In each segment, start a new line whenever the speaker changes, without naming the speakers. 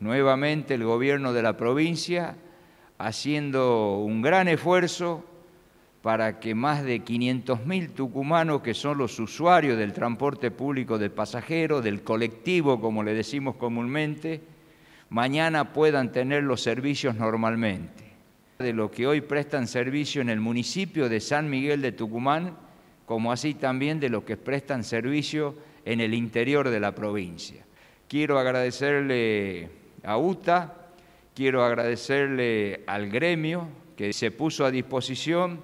nuevamente el gobierno de la provincia haciendo un gran esfuerzo para que más de 500.000 tucumanos, que son los usuarios del transporte público de pasajeros, del colectivo, como le decimos comúnmente, mañana puedan tener los servicios normalmente. De lo que hoy prestan servicio en el municipio de San Miguel de Tucumán, como así también de los que prestan servicio en el interior de la provincia. Quiero agradecerle a UTA, quiero agradecerle al gremio que se puso a disposición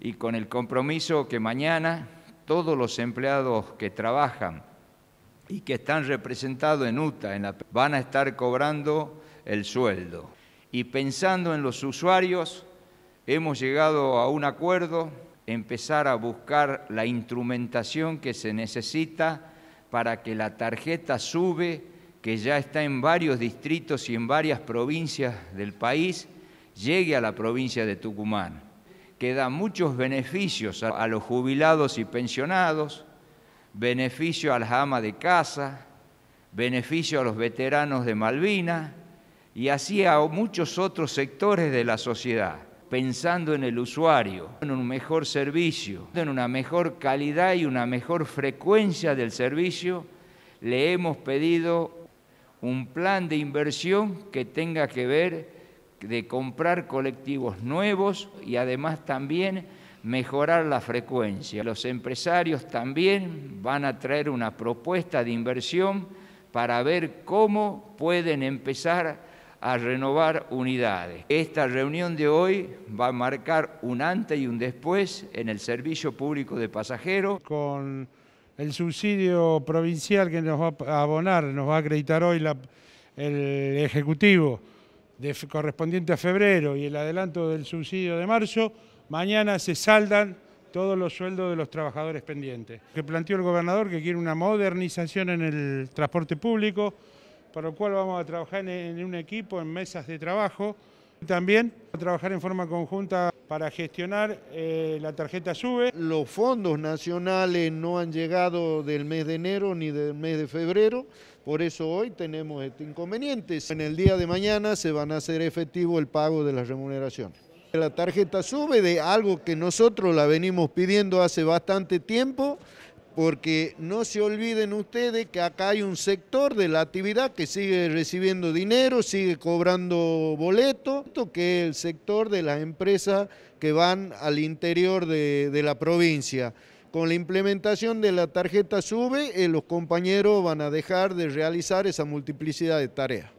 y con el compromiso que mañana todos los empleados que trabajan y que están representados en UTA van a estar cobrando el sueldo. Y pensando en los usuarios, hemos llegado a un acuerdo, empezar a buscar la instrumentación que se necesita para que la tarjeta sube que ya está en varios distritos y en varias provincias del país, llegue a la provincia de Tucumán, que da muchos beneficios a los jubilados y pensionados, beneficio a las amas de casa, beneficio a los veteranos de Malvina y así a muchos otros sectores de la sociedad, pensando en el usuario, en un mejor servicio, en una mejor calidad y una mejor frecuencia del servicio, le hemos pedido un plan de inversión que tenga que ver de comprar colectivos nuevos y además también mejorar la frecuencia. Los empresarios también van a traer una propuesta de inversión para ver cómo pueden empezar a renovar unidades. Esta reunión de hoy va a marcar un antes y un después en el servicio público de pasajeros.
Con el subsidio provincial que nos va a abonar, nos va a acreditar hoy el Ejecutivo correspondiente a febrero y el adelanto del subsidio de marzo, mañana se saldan todos los sueldos de los trabajadores pendientes. Que planteó el gobernador que quiere una modernización en el transporte público, para lo cual vamos a trabajar en un equipo, en mesas de trabajo, también a trabajar en forma conjunta para gestionar eh, la tarjeta SUBE. Los fondos nacionales no
han llegado del mes de enero ni del mes de febrero, por eso hoy tenemos este inconveniente. En el día de mañana se van a hacer efectivo el pago de las remuneraciones. La tarjeta SUBE de algo que nosotros la venimos pidiendo hace bastante tiempo, porque no se olviden ustedes que acá hay un sector de la actividad que sigue recibiendo dinero, sigue cobrando boletos, que es el sector de las empresas que van al interior de, la provincia. Con la implementación de la tarjeta SUBE, eh, los compañeros van a dejar de realizar esa multiplicidad de tareas.